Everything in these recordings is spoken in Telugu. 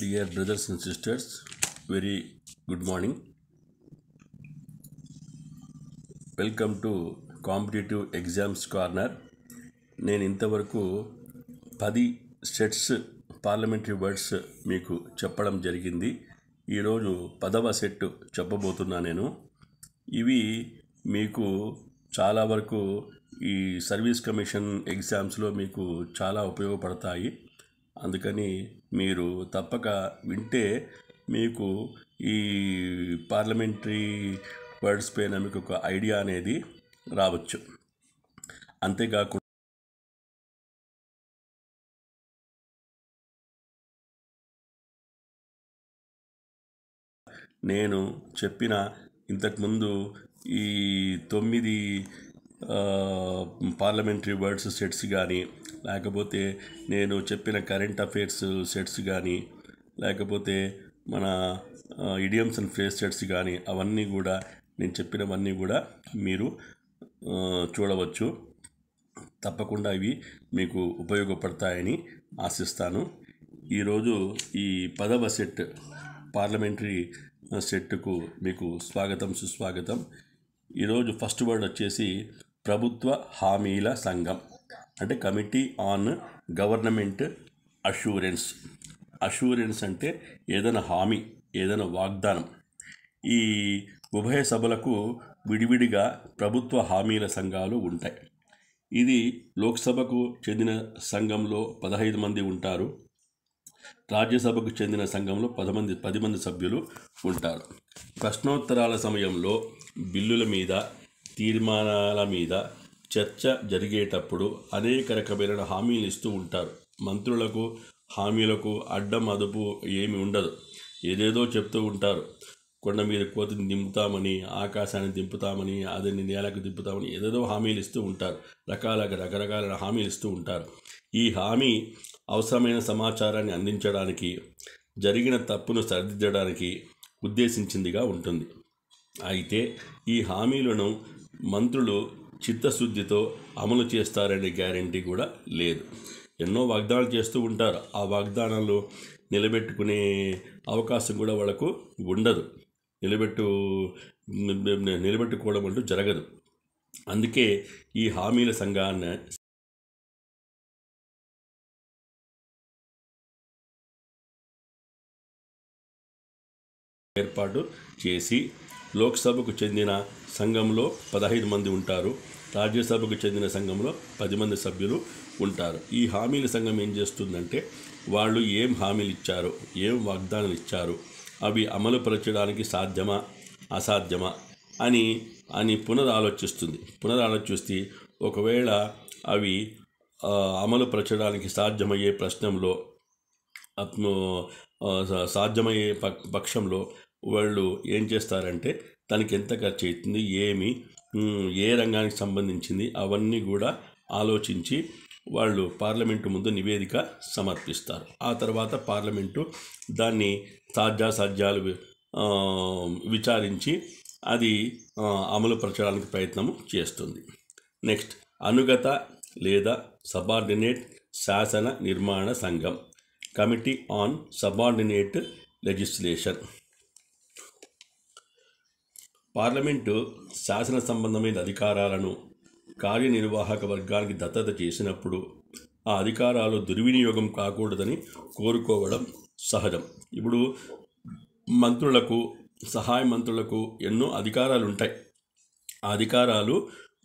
dear brothers and sisters very good morning welcome to competitive exams corner నేను ఇంతవరకు పది సెట్స్ పార్లమెంటరీ వర్డ్స్ మీకు చెప్పడం జరిగింది ఈరోజు పదవ సెట్ చెప్పబోతున్నా నేను ఇవి మీకు చాలా వరకు ఈ సర్వీస్ కమిషన్ ఎగ్జామ్స్లో మీకు చాలా ఉపయోగపడతాయి అందుకని మీరు తప్పక వింటే మీకు ఈ పార్లమెంటరీ వర్డ్స్ పైన మీకు ఒక ఐడియా అనేది రావచ్చు అంతేకాకుండా నేను చెప్పిన ఇంతకుముందు ఈ తొమ్మిది పార్లమెంటరీ వర్డ్స్ సెట్స్ కానీ లేకపోతే నేను చెప్పిన కరెంట్ అఫైర్స్ సెట్స్ కానీ లేకపోతే మన ఇడియమ్స్ అండ్ ఫేస్ సెట్స్ కానీ అవన్నీ కూడా నేను చెప్పినవన్నీ కూడా మీరు చూడవచ్చు తప్పకుండా ఇవి మీకు ఉపయోగపడతాయని ఆశిస్తాను ఈరోజు ఈ పదవ సెట్ పార్లమెంటరీ సెట్కు మీకు స్వాగతం సుస్వాగతం ఈరోజు ఫస్ట్ వర్డ్ వచ్చేసి ప్రభుత్వ హామీల సంఘం అంటే committee on government assurance assurance అంటే ఏదైనా హామీ ఏదైనా వాగ్దానం ఈ ఉభయ సభలకు విడివిడిగా ప్రభుత్వ హామీల సంఘాలు ఉంటాయి ఇది లోక్సభకు చెందిన సంఘంలో పదహైదు మంది ఉంటారు రాజ్యసభకు చెందిన సంఘంలో పదమంది పది మంది సభ్యులు ఉంటారు ప్రశ్నోత్తరాల సమయంలో బిల్లుల మీద తీర్మానాల మీద చర్చ జరిగేటప్పుడు అనేక రకమైన హామీలు ఇస్తూ ఉంటారు మంత్రులకు హామీలకు అడ్డం అదుపు ఏమి ఉండదు ఏదేదో చెప్తూ ఉంటారు కొండ మీద కోతిని దింపుతామని ఆకాశాన్ని దింపుతామని అదని నేలకు దింపుతామని ఏదేదో హామీలు ఇస్తూ ఉంటారు రకాల రకరకాలైన హామీలు ఇస్తూ ఉంటారు ఈ హామీ అవసరమైన సమాచారాన్ని అందించడానికి జరిగిన తప్పును సరిదిద్దడానికి ఉద్దేశించిందిగా ఉంటుంది అయితే ఈ హామీలను మంత్రులు చిత్తశుద్ధితో అమలు చేస్తారనే గ్యారంటీ కూడా లేదు ఎన్నో వాగ్దానాలు చేస్తూ ఉంటారు ఆ వాగ్దానాలు నిలబెట్టుకునే అవకాశం కూడా వాళ్ళకు ఉండదు నిలబెట్టు నిలబెట్టుకోవడం అంటూ జరగదు అందుకే ఈ హామీల సంఘాన్ని ఏర్పాటు చేసి లోక్సభకు చెందిన సంఘంలో పదహైదు మంది ఉంటారు రాజ్యసభకు చెందిన సంఘంలో పది మంది సభ్యులు ఉంటారు ఈ హామీల సంఘం ఏం చేస్తుందంటే వాళ్ళు ఏం హామీలు ఇచ్చారు ఏం వాగ్దానాలు ఇచ్చారు అవి అమలు పరచడానికి సాధ్యమా అసాధ్యమా అని అని పునరాలోచిస్తుంది పునరాలోచిస్తే ఒకవేళ అవి అమలు పరచడానికి సాధ్యమయ్యే ప్రశ్నంలో సాధ్యమయ్యే పక్షంలో వాళ్ళు ఏం చేస్తారంటే తనకి ఎంత ఖర్చు అవుతుంది ఏమి ఏ రంగానికి సంబంధించింది అవన్నీ కూడా ఆలోచించి వాళ్ళు పార్లమెంటు ముందు నివేదిక సమర్పిస్తారు ఆ తర్వాత పార్లమెంటు దాన్ని సాధ్యాసాధ్యాలు విచారించి అది అమలు ప్రచారానికి ప్రయత్నం చేస్తుంది నెక్స్ట్ అనుగత లేదా సబార్డినేట్ శాసన నిర్మాణ సంఘం committee on subordinate legislation parliament శాసన సంబంధమైన అధికారాలను కార్యనిర్వాహక వర్గానికి దత్తత చేసినప్పుడు ఆ అధికారాలు దుర్వినియోగం కాకూడదని కోరుకోవడం సహజం ఇప్పుడు మంత్రులకు సహాయ మంత్రులకు ఎన్నో అధికారాలు ఉంటాయి ఆ అధికారాలు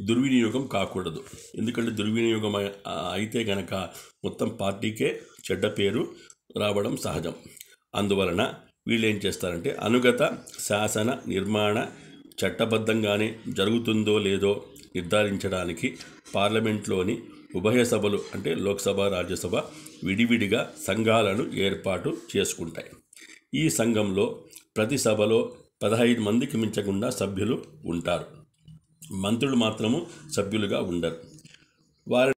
దుర్వినియోగం కాకూడదు ఎందుకంటే దుర్వినియోగం అయితే గనక మొత్తం పార్టీకే చెడ్డ పేరు రావడం సహజం అందువలన వీళ్ళు ఏం చేస్తారంటే అనుగత శాసన నిర్మాణ చట్టబద్ధంగానే జరుగుతుందో లేదో నిర్ధారించడానికి పార్లమెంట్లోని ఉభయ సభలు అంటే లోక్సభ రాజ్యసభ విడివిడిగా సంఘాలను ఏర్పాటు చేసుకుంటాయి ఈ సంఘంలో ప్రతి సభలో పదహైదు మందికి మించకుండా సభ్యులు ఉంటారు మంత్రులు మాత్రము సభ్యులుగా ఉండరు వారి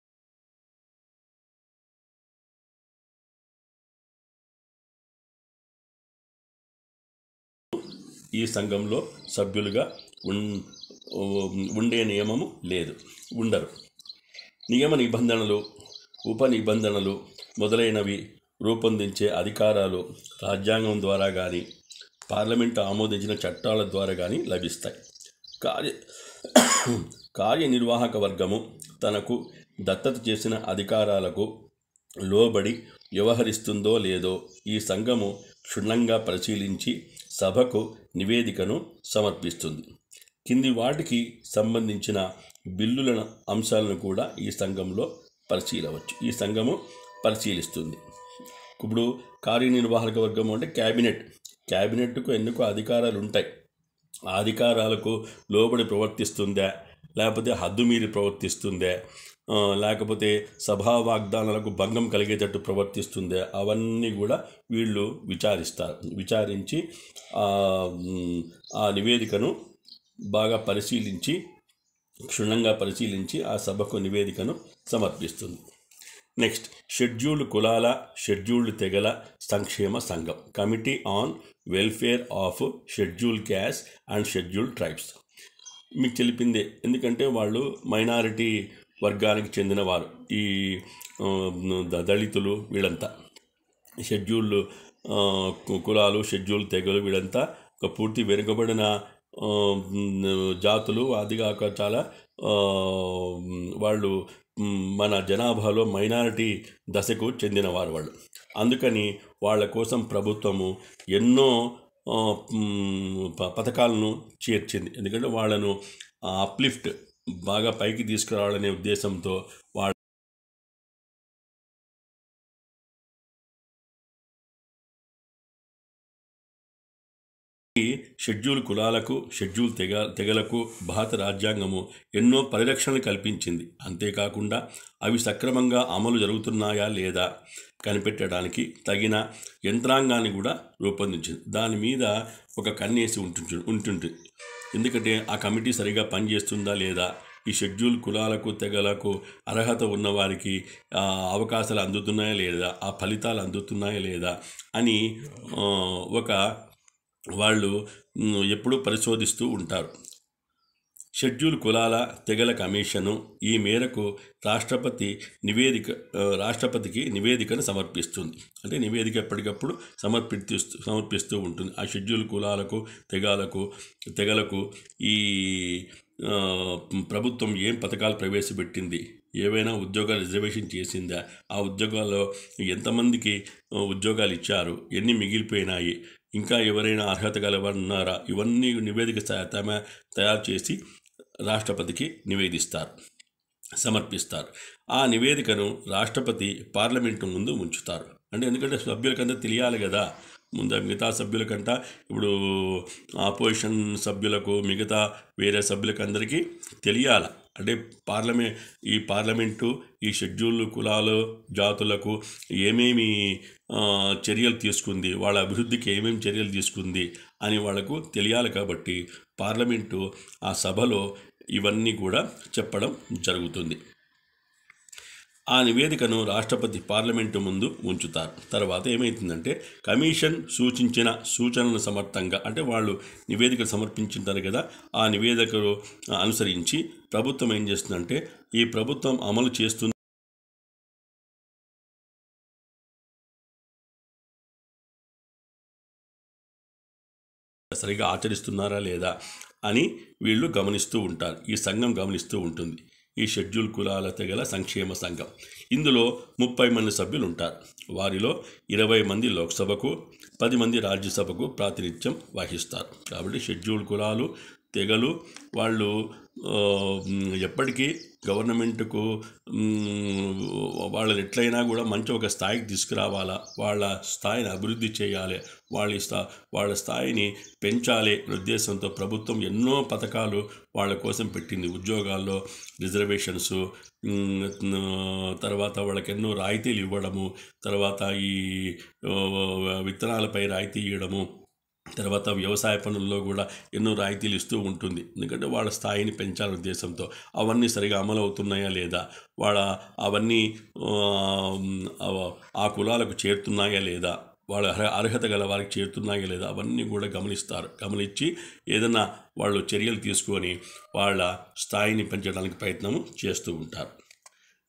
ఈ సంఘంలో సభ్యులుగా ఉండే నియమము లేదు ఉండరు నియమ నిబంధనలు ఉప నిబంధనలు మొదలైనవి రూపొందించే అధికారాలు రాజ్యాంగం ద్వారా కానీ పార్లమెంటు ఆమోదించిన చట్టాల ద్వారా కానీ లభిస్తాయి కార్య కార్యనిర్వాహక వర్గము తనకు దత్తత చేసిన అధికారాలకు లోబడి వ్యవహరిస్తుందో లేదో ఈ సంఘము క్షుణ్ణంగా పరిశీలించి సభకు నివేదికను సమర్పిస్తుంది కింది వాటికి సంబంధించిన బిల్లుల అంశాలను కూడా ఈ సంఘంలో పరిశీలవచ్చు ఈ సంఘము పరిశీలిస్తుంది ఇప్పుడు కార్యనిర్వాహక వర్గం అంటే క్యాబినెట్ క్యాబినెట్కు ఎన్నుకో అధికారాలు ఉంటాయి ఆ అధికారాలకు లోబడి ప్రవర్తిస్తుందా లేకపోతే హద్దు మీరి ప్రవర్తిస్తుందే లేకపోతే సభా వాగ్దానాలకు భంగం కలిగేటట్టు ప్రవర్తిస్తుందే అవన్నీ కూడా వీళ్ళు విచారిస్తారు విచారించి ఆ నివేదికను బాగా పరిశీలించి క్షుణ్ణంగా పరిశీలించి ఆ సభకు నివేదికను సమర్పిస్తుంది నెక్స్ట్ షెడ్యూల్డ్ కులాల షెడ్యూల్డ్ తెగల సంక్షేమ సంఘం committee on welfare of scheduled caste and scheduled tribes మీకు తెలిపిందే ఎందుకంటే వాళ్ళు మైనారిటీ వర్గానికి చెందినవారు ఈ దళితులు వీళ్ళంతా షెడ్యూల్ కులాలు షెడ్యూల్ తెగలు వీళ్ళంతా ఒక పూర్తి వెనుకబడిన జాతులు అదిగాక చాలా వాళ్ళు మన జనాభాలో మైనారిటీ దశకు చెందినవారు వాళ్ళు అందుకని వాళ్ళ కోసం ప్రభుత్వము ఎన్నో పథకాలను చేర్చింది ఎందుకంటే వాళ్ళను అప్లిఫ్ట్ బాగా పైకి తీసుకురావాలనే ఉద్దేశంతో వాళ్ళ షెడ్యూల్ కులాలకు షెడ్యూల్ తెగ తెగలకు భారత రాజ్యాంగము ఎన్నో పరిరక్షణలు కల్పించింది అంతేకాకుండా అవి సక్రమంగా అమలు జరుగుతున్నాయా లేదా కనిపెట్టడానికి తగిన యంత్రాంగాన్ని కూడా రూపొందించింది దాని మీద ఒక కన్నేసి ఉంటుంటు ఉంటుంటుంది ఎందుకంటే ఆ కమిటీ సరిగా పనిచేస్తుందా లేదా ఈ షెడ్యూల్ కులాలకు తెగలకు అర్హత ఉన్నవారికి అవకాశాలు అందుతున్నాయా లేదా ఆ ఫలితాలు అందుతున్నాయా లేదా అని ఒక వాళ్ళు ఎప్పుడూ పరిశోధిస్తూ ఉంటారు షెడ్యూల్ కులాల తెగల కమిషను ఈ మేరకు రాష్ట్రపతి నివేదిక రాష్ట్రపతికి నివేదికను సమర్పిస్తుంది అంటే నివేదిక ఎప్పటికప్పుడు సమర్పిస్తూ సమర్పిస్తూ ఉంటుంది ఆ షెడ్యూల్ కులాలకు తెగలకు తెగలకు ఈ ప్రభుత్వం ఏం పథకాలు ప్రవేశపెట్టింది ఏవైనా ఉద్యోగాలు రిజర్వేషన్ చేసిందా ఆ ఉద్యోగాల్లో ఎంతమందికి ఉద్యోగాలు ఇచ్చారు ఎన్ని మిగిలిపోయినాయి ఇంకా ఎవరైనా అర్హత గలవారు ఉన్నారా ఇవన్నీ నివేదిక తమ తయారు చేసి రాష్ట్రపతికి నివేదిస్తారు సమర్పిస్తారు ఆ నివేదికను రాష్ట్రపతి పార్లమెంటు ముందు ఉంచుతారు అంటే ఎందుకంటే సభ్యులకంతా తెలియాలి కదా ముందు మిగతా సభ్యులకంట ఇప్పుడు ఆపోజిషన్ సభ్యులకు మిగతా వేరే సభ్యులకందరికీ తెలియాల అంటే పార్లమే ఈ పార్లమెంటు ఈ షెడ్యూల్ కులాలు జాతులకు ఏమేమి చర్యలు తీసుకుంది వాళ్ళ అభివృద్ధికి ఏమేమి చర్యలు తీసుకుంది అని వాళ్లకు తెలియాలి కాబట్టి పార్లమెంటు ఆ సభలో ఇవన్నీ కూడా చెప్పడం జరుగుతుంది ఆ నివేదికను రాష్ట్రపతి పార్లమెంటు ముందు ఉంచుతారు తర్వాత ఏమైతుందంటే కమిషన్ సూచించిన సూచనలను సమర్థంగా అంటే వాళ్ళు నివేదిక సమర్పించుంటారు కదా ఆ నివేదికను అనుసరించి ప్రభుత్వం ఏం చేస్తుందంటే ఈ ప్రభుత్వం అమలు చేస్తుంది సరిగా ఆచరిస్తున్నారా లేదా అని వీళ్ళు గమనిస్తూ ఉంటారు ఈ సంఘం గమనిస్తూ ఉంటుంది ఈ షెడ్యూల్ కులాల తెగల సంక్షేమ సంఘం ఇందులో ముప్పై మంది సభ్యులు ఉంటారు వారిలో ఇరవై మంది లోక్సభకు పది మంది రాజ్యసభకు ప్రాతినిధ్యం వహిస్తారు కాబట్టి షెడ్యూల్ కులాలు తెగలు వాళ్ళు ఎప్పటికీ గవర్నమెంట్కు వాళ్ళని ఎట్లయినా కూడా మంచి ఒక స్థాయికి తీసుకురావాలా వాళ్ళ స్థాయిని అభివృద్ధి చేయాలి వాళ్ళ స్థా వాళ్ళ స్థాయిని పెంచాలి ఉద్దేశంతో ప్రభుత్వం ఎన్నో పథకాలు వాళ్ళ కోసం పెట్టింది ఉద్యోగాల్లో రిజర్వేషన్స్ తర్వాత వాళ్ళకి ఎన్నో రాయితీలు ఇవ్వడము తర్వాత ఈ విత్తనాలపై రాయితీ ఇవ్వడము తర్వాత వ్యవసాయ పనుల్లో కూడా ఎన్నో రాయితీలు ఇస్తూ ఉంటుంది ఎందుకంటే వాళ్ళ స్థాయిని పెంచాలనే ఉద్దేశంతో అవన్నీ సరిగా అమలు అవుతున్నాయా లేదా వాళ్ళ అవన్నీ ఆ కులాలకు చేరుతున్నాయా లేదా వాళ్ళ అర్హత గల వారికి చేరుతున్నాయా లేదా అవన్నీ కూడా గమనిస్తారు గమనించి ఏదైనా వాళ్ళు చర్యలు తీసుకొని వాళ్ళ స్థాయిని పెంచడానికి ప్రయత్నం చేస్తూ ఉంటారు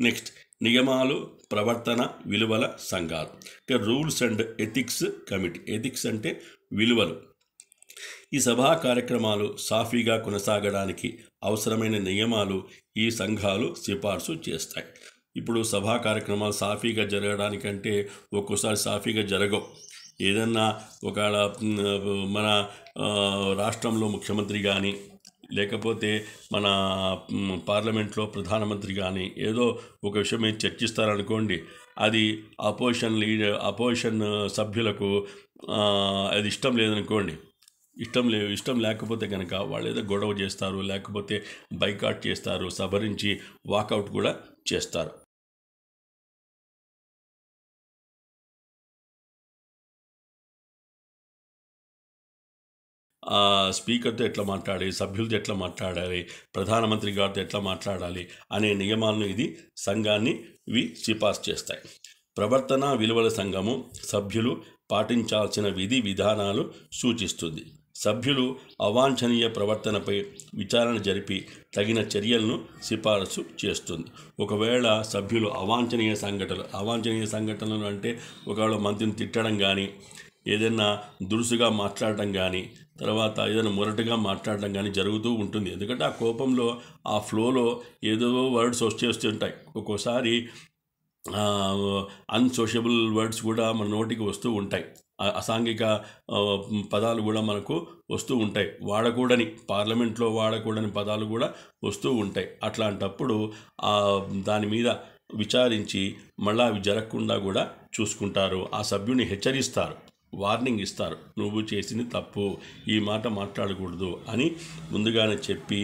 నెక్స్ట్ నియమాలు ప్రవర్తన విలువల సంఘాలు అంటే rules and ethics committee ethics అంటే విలువలు ఈ సభా కార్యక్రమాలు సాఫీగా కొనసాగడానికి అవసరమైన నియమాలు ఈ సంఘాలు సిఫార్సు చేస్తాయి ఇప్పుడు సభా కార్యక్రమాలు సాఫీగా జరగడానికంటే ఒక్కోసారి సాఫీగా జరగవు ఏదన్నా ఒక మన రాష్ట్రంలో ముఖ్యమంత్రి కానీ లేకపోతే మన పార్లమెంట్లో ప్రధానమంత్రి కానీ ఏదో ఒక విషయం మీద చర్చిస్తారనుకోండి అది అపోజిషన్ లీడర్ అపోజిషన్ సభ్యులకు అది ఇష్టం లేదనుకోండి ఇష్టం లే ఇష్టం లేకపోతే కనుక వాళ్ళు ఏదో గొడవ చేస్తారు లేకపోతే బైకాట్ చేస్తారు సభరించి వాకౌట్ కూడా చేస్తారు స్పీకర్తో ఎట్లా మాట్లాడాలి సభ్యులతో ఎట్లా మాట్లాడాలి ప్రధానమంత్రి గారితో ఎట్లా మాట్లాడాలి అనే నియమాలను ఇది సంఘాన్ని ఇవి సిఫార్సు చేస్తాయి ప్రవర్తన విలువల సంఘము సభ్యులు పాటించాల్సిన విధి విధానాలు సూచిస్తుంది సభ్యులు అవాంఛనీయ ప్రవర్తనపై విచారణ జరిపి తగిన చర్యలను సిఫారసు చేస్తుంది ఒకవేళ సభ్యులు అవాంఛనీయ సంఘటనలు అవాంఛనీయ సంఘటనలు అంటే ఒకవేళ మంత్రిని తిట్టడం కానీ ఏదైనా దురుసుగా మాట్లాడటం కానీ తర్వాత ఏదైనా మొరటుగా మాట్లాడడం కానీ జరుగుతూ ఉంటుంది ఎందుకంటే ఆ కోపంలో ఆ ఫ్లోలో ఏదో వర్డ్స్ వచ్చేస్తుంటాయి ఒక్కోసారి అన్సోషియబుల్ వర్డ్స్ కూడా మన నోటికి వస్తూ ఉంటాయి అసాంఘిక పదాలు కూడా మనకు వస్తూ ఉంటాయి వాడకూడని పార్లమెంట్లో వాడకూడని పదాలు కూడా వస్తూ ఉంటాయి అట్లాంటప్పుడు దాని మీద విచారించి మళ్ళీ అవి జరగకుండా కూడా చూసుకుంటారు ఆ సభ్యుని హెచ్చరిస్తారు వార్నింగ్ ఇస్తారు నువ్వు చేసింది తప్పు ఈ మాట మాట్లాడకూడదు అని ముందుగానే చెప్పి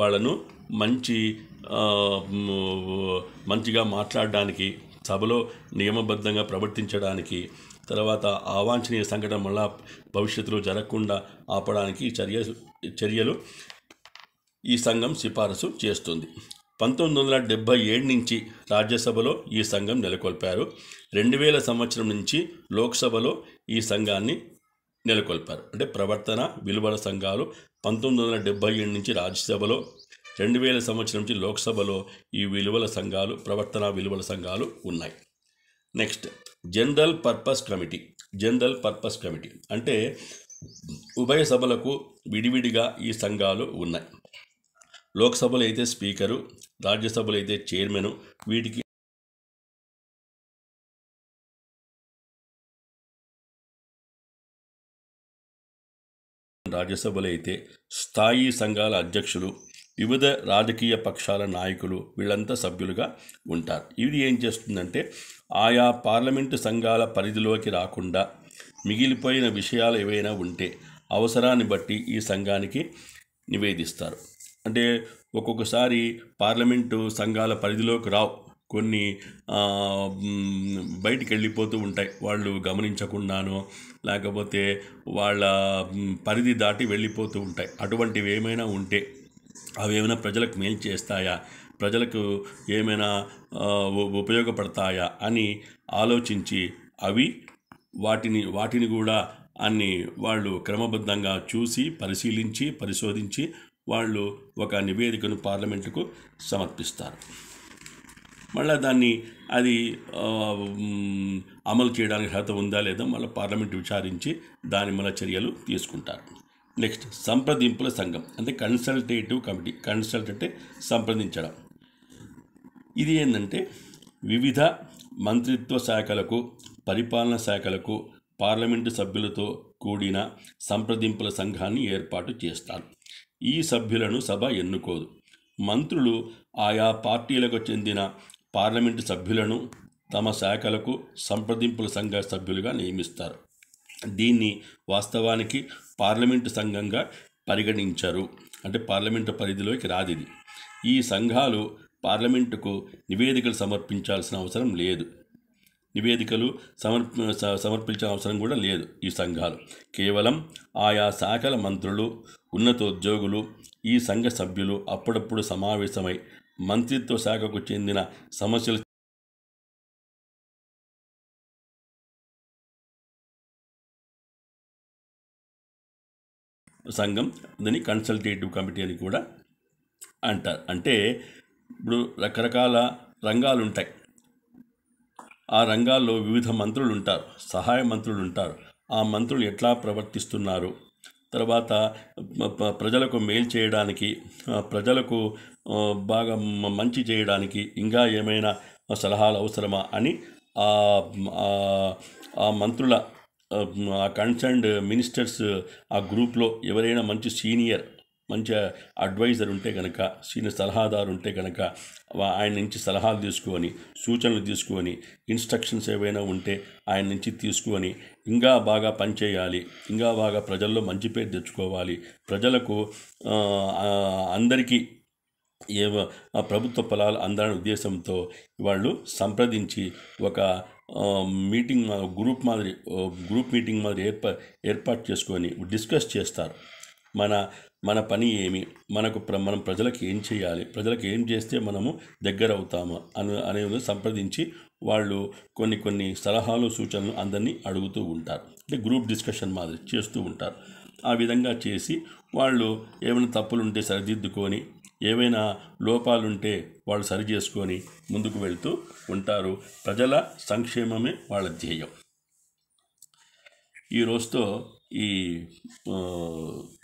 వాళ్ళను మంచి మంచిగా మాట్లాడడానికి సభలో నియమబద్ధంగా ప్రవర్తించడానికి తర్వాత అవాంఛనీయ సంఘటన వల్ల భవిష్యత్తులో జరగకుండా ఆపడానికి చర్య చర్యలు ఈ సంఘం సిఫారసు చేస్తుంది పంతొమ్మిది వందల డెబ్భై ఏడు నుంచి రాజ్యసభలో ఈ సంఘం నెలకొల్పారు రెండు వేల సంవత్సరం నుంచి లోక్సభలో ఈ సంఘాన్ని నెలకొల్పారు అంటే ప్రవర్తన విలువల సంఘాలు పంతొమ్మిది వందల డెబ్భై ఏడు నుంచి రాజ్యసభలో రెండు వేల సంవత్సరం నుంచి లోక్సభలో ఈ విలువల సంఘాలు ప్రవర్తన విలువల సంఘాలు ఉన్నాయి next general purpose committee general purpose committee అంటే ఉభయ సభలకు విడివిడిగా ఈ సంఘాలు ఉన్నాయి లోక్సభలో అయితే స్పీకరు రాజ్యసభలో అయితే చైర్మన్ వీటికి రాజ్యసభలో అయితే స్థాయి సంఘాల అధ్యక్షులు వివిధ రాజకీయ పక్షాల నాయకులు వీళ్ళంతా సభ్యులుగా ఉంటారు ఇది ఏం చేస్తుందంటే ఆయా పార్లమెంటు సంఘాల పరిధిలోకి రాకుండా మిగిలిపోయిన విషయాలు ఏవైనా ఉంటే అవసరాన్ని బట్టి ఈ సంఘానికి నివేదిస్తారు అంటే ఒక్కొక్కసారి పార్లమెంటు సంఘాల పరిధిలోకి రావు కొన్ని బయటికి వెళ్ళిపోతూ ఉంటాయి వాళ్ళు గమనించకుండానో లేకపోతే వాళ్ళ పరిధి దాటి వెళ్ళిపోతూ ఉంటాయి అటువంటివి ఏమైనా ఉంటే అవి ఏమైనా ప్రజలకు మేలు చేస్తాయా ప్రజలకు ఏమైనా ఉపయోగపడతాయా అని ఆలోచించి అవి వాటిని వాటిని కూడా అన్ని వాళ్ళు క్రమబద్ధంగా చూసి పరిశీలించి పరిశోధించి వాళ్ళు ఒక నివేదికను పార్లమెంటుకు సమర్పిస్తారు మళ్ళీ దాన్ని అది అమలు చేయడానికి అర్హత ఉందా లేదా మళ్ళీ పార్లమెంట్ విచారించి దాని మళ్ళీ చర్యలు తీసుకుంటారు నెక్స్ట్ సంప్రదింపుల సంఘం అంటే కన్సల్టేటివ్ కమిటీ కన్సల్ట్ అంటే సంప్రదించడం ఇది ఏంటంటే వివిధ మంత్రిత్వ శాఖలకు పరిపాలన శాఖలకు పార్లమెంటు సభ్యులతో కూడిన సంప్రదింపుల సంఘాన్ని ఏర్పాటు చేస్తారు ఈ సభ్యులను సభ ఎన్నుకోదు మంత్రులు ఆయా పార్టీలకు చెందిన పార్లమెంటు సభ్యులను తమ శాఖలకు సంప్రదింపుల సంఘ సభ్యులుగా నియమిస్తారు దీన్ని వాస్తవానికి పార్లమెంటు సంఘంగా పరిగణించరు అంటే పార్లమెంటు పరిధిలోకి రాది ఈ సంఘాలు పార్లమెంటుకు నివేదికలు సమర్పించాల్సిన అవసరం లేదు నివేదికలు సమర్పి సమర్పించిన అవసరం కూడా లేదు ఈ సంఘాలు కేవలం ఆయా శాఖల మంత్రులు ఉన్నతోద్యోగులు ఈ సంఘ సభ్యులు అప్పుడప్పుడు సమావేశమై మంత్రిత్వ శాఖకు చెందిన సమస్యలు సంఘం దీన్ని కన్సల్టేటివ్ కమిటీ అని కూడా అంటారు అంటే ఇప్పుడు రకరకాల రంగాలు ఉంటాయి ఆ రంగాల్లో వివిధ మంత్రులు ఉంటారు సహాయ మంత్రులు ఉంటారు ఆ మంత్రులు ఎట్లా ప్రవర్తిస్తున్నారు తర్వాత ప్రజలకు మేలు చేయడానికి ప్రజలకు బాగా మంచి చేయడానికి ఇంకా ఏమైనా సలహాలు అవసరమా అని ఆ మంత్రుల ఆ కన్సర్న్డ్ మినిస్టర్స్ ఆ గ్రూప్లో ఎవరైనా మంచి సీనియర్ మంచి అడ్వైజర్ ఉంటే కనుక సీనియర్ సలహాదారు ఉంటే కనుక ఆయన నుంచి సలహాలు తీసుకొని సూచనలు తీసుకొని ఇన్స్ట్రక్షన్స్ ఏవైనా ఉంటే ఆయన నుంచి తీసుకొని ఇంకా బాగా పనిచేయాలి ఇంకా బాగా ప్రజల్లో మంచి పేరు తెచ్చుకోవాలి ప్రజలకు అందరికీ ఏ ప్రభుత్వ పొలాలు అందాలని ఉద్దేశంతో వాళ్ళు సంప్రదించి ఒక మీటింగ్ గ్రూప్ మాదిరి గ్రూప్ మీటింగ్ మాదిరి ఏర్పా ఏర్పాటు చేసుకొని డిస్కస్ చేస్తారు మన మన పని ఏమి మనకు ప్ర మనం ప్రజలకు ఏం చేయాలి ప్రజలకు ఏం చేస్తే మనము దగ్గర అవుతాము అని అనేది సంప్రదించి వాళ్ళు కొన్ని కొన్ని సలహాలు సూచనలు అందరినీ అడుగుతూ ఉంటారు అంటే గ్రూప్ డిస్కషన్ మాదిరి చేస్తూ ఉంటారు ఆ విధంగా చేసి వాళ్ళు ఏమైనా తప్పులుంటే సరిదిద్దుకొని ఏవైనా లోపాలుంటే వాళ్ళు సరి చేసుకొని ముందుకు వెళ్తూ ఉంటారు ప్రజల సంక్షేమమే వాళ్ళ ధ్యేయం ఈ రోజుతో ఈ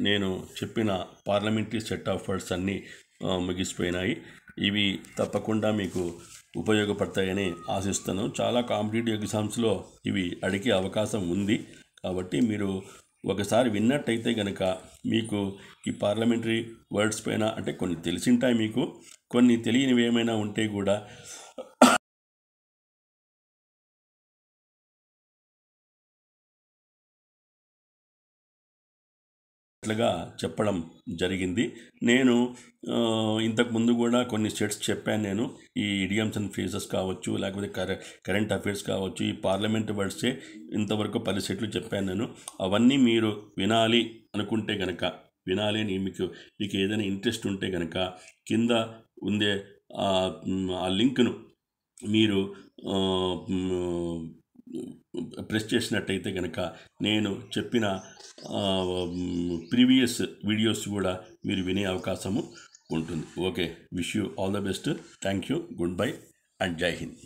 నేను చెప్పిన పార్లమెంటరీ సెట్ ఆఫ్ వర్డ్స్ అన్నీ ముగిసిపోయినాయి ఇవి తప్పకుండా మీకు ఉపయోగపడతాయని ఆశిస్తాను చాలా కాంపిటేటివ్ ఎగ్జామ్స్లో ఇవి అడిగే అవకాశం ఉంది కాబట్టి మీరు ఒకసారి విన్నట్టయితే కనుక మీకు ఈ పార్లమెంటరీ వర్డ్స్ పైన అంటే కొన్ని తెలిసింటాయి మీకు కొన్ని తెలియనివి ఏమైనా ఉంటే కూడా ఇట్లాగా చెప్పడం జరిగింది నేను ఇంతకుముందు కూడా కొన్ని స్టేట్స్ చెప్పాను నేను ఈ ఇడియమ్స్ అండ్ ఫ్రేజెస్ కావచ్చు లేకపోతే కరె కరెంట్ అఫైర్స్ కావచ్చు ఈ పార్లమెంట్ వర్డ్సే ఇంతవరకు పది సెట్లు చెప్పాను నేను అవన్నీ మీరు వినాలి అనుకుంటే కనుక వినాలి అని మీకు మీకు ఏదైనా ఇంట్రెస్ట్ ఉంటే కనుక కింద ఉండే ఆ లింక్ను మీరు ప్రెస్ చేసినట్టయితే కనుక నేను చెప్పిన ప్రీవియస్ వీడియోస్ కూడా మీరు వినే అవకాశము ఉంటుంది okay wish you all the best thank you goodbye and Jai Hind